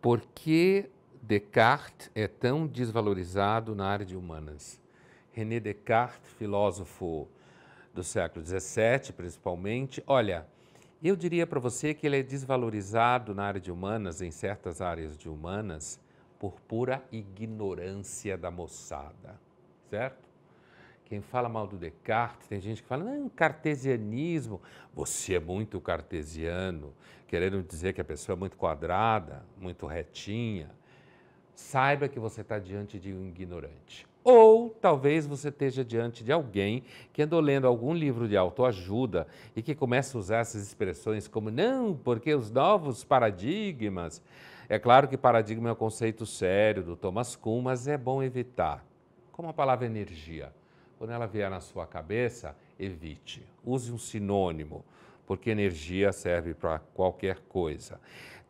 Por que Descartes é tão desvalorizado na área de humanas? René Descartes, filósofo do século XVII, principalmente, olha, eu diria para você que ele é desvalorizado na área de humanas, em certas áreas de humanas, por pura ignorância da moçada, certo? Quem fala mal do Descartes, tem gente que fala, não, cartesianismo, você é muito cartesiano, querendo dizer que a pessoa é muito quadrada, muito retinha. Saiba que você está diante de um ignorante. Ou talvez você esteja diante de alguém que andou lendo algum livro de autoajuda e que começa a usar essas expressões como não, porque os novos paradigmas. É claro que paradigma é um conceito sério do Thomas Kuhn, mas é bom evitar. Como a palavra energia. Quando ela vier na sua cabeça, evite. Use um sinônimo, porque energia serve para qualquer coisa.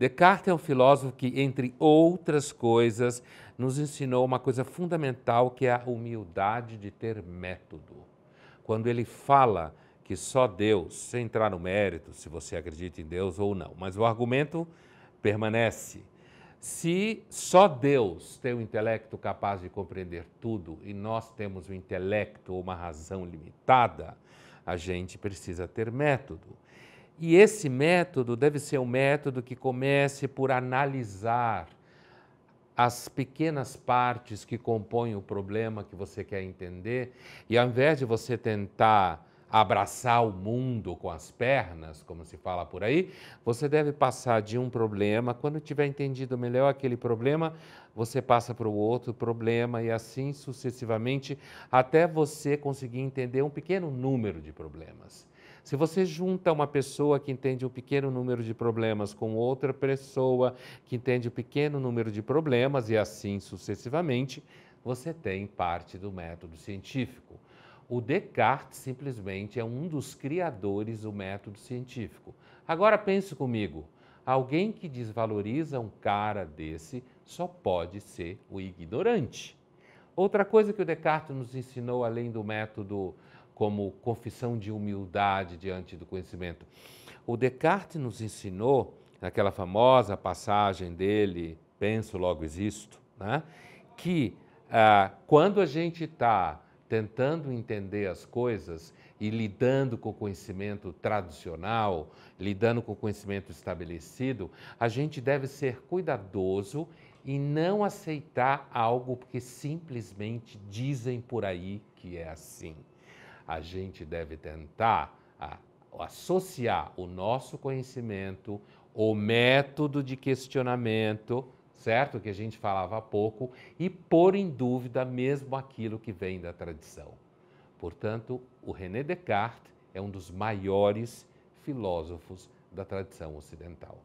Descartes é um filósofo que, entre outras coisas, nos ensinou uma coisa fundamental que é a humildade de ter método. Quando ele fala que só Deus, sem entrar no mérito se você acredita em Deus ou não, mas o argumento permanece se só Deus tem um intelecto capaz de compreender tudo e nós temos um intelecto ou uma razão limitada, a gente precisa ter método. E esse método deve ser um método que comece por analisar as pequenas partes que compõem o problema que você quer entender, e ao invés de você tentar abraçar o mundo com as pernas, como se fala por aí, você deve passar de um problema, quando tiver entendido melhor aquele problema, você passa para o outro problema e assim sucessivamente, até você conseguir entender um pequeno número de problemas. Se você junta uma pessoa que entende um pequeno número de problemas com outra pessoa que entende um pequeno número de problemas e assim sucessivamente, você tem parte do método científico. O Descartes simplesmente é um dos criadores do método científico. Agora pense comigo: alguém que desvaloriza um cara desse só pode ser o ignorante. Outra coisa que o Descartes nos ensinou, além do método como confissão de humildade diante do conhecimento, o Descartes nos ensinou, naquela famosa passagem dele, Penso, logo existo, né? que ah, quando a gente está tentando entender as coisas e lidando com o conhecimento tradicional, lidando com o conhecimento estabelecido, a gente deve ser cuidadoso e não aceitar algo porque simplesmente dizem por aí que é assim. A gente deve tentar associar o nosso conhecimento, o método de questionamento, certo? Que a gente falava há pouco, e pôr em dúvida mesmo aquilo que vem da tradição. Portanto, o René Descartes é um dos maiores filósofos da tradição ocidental.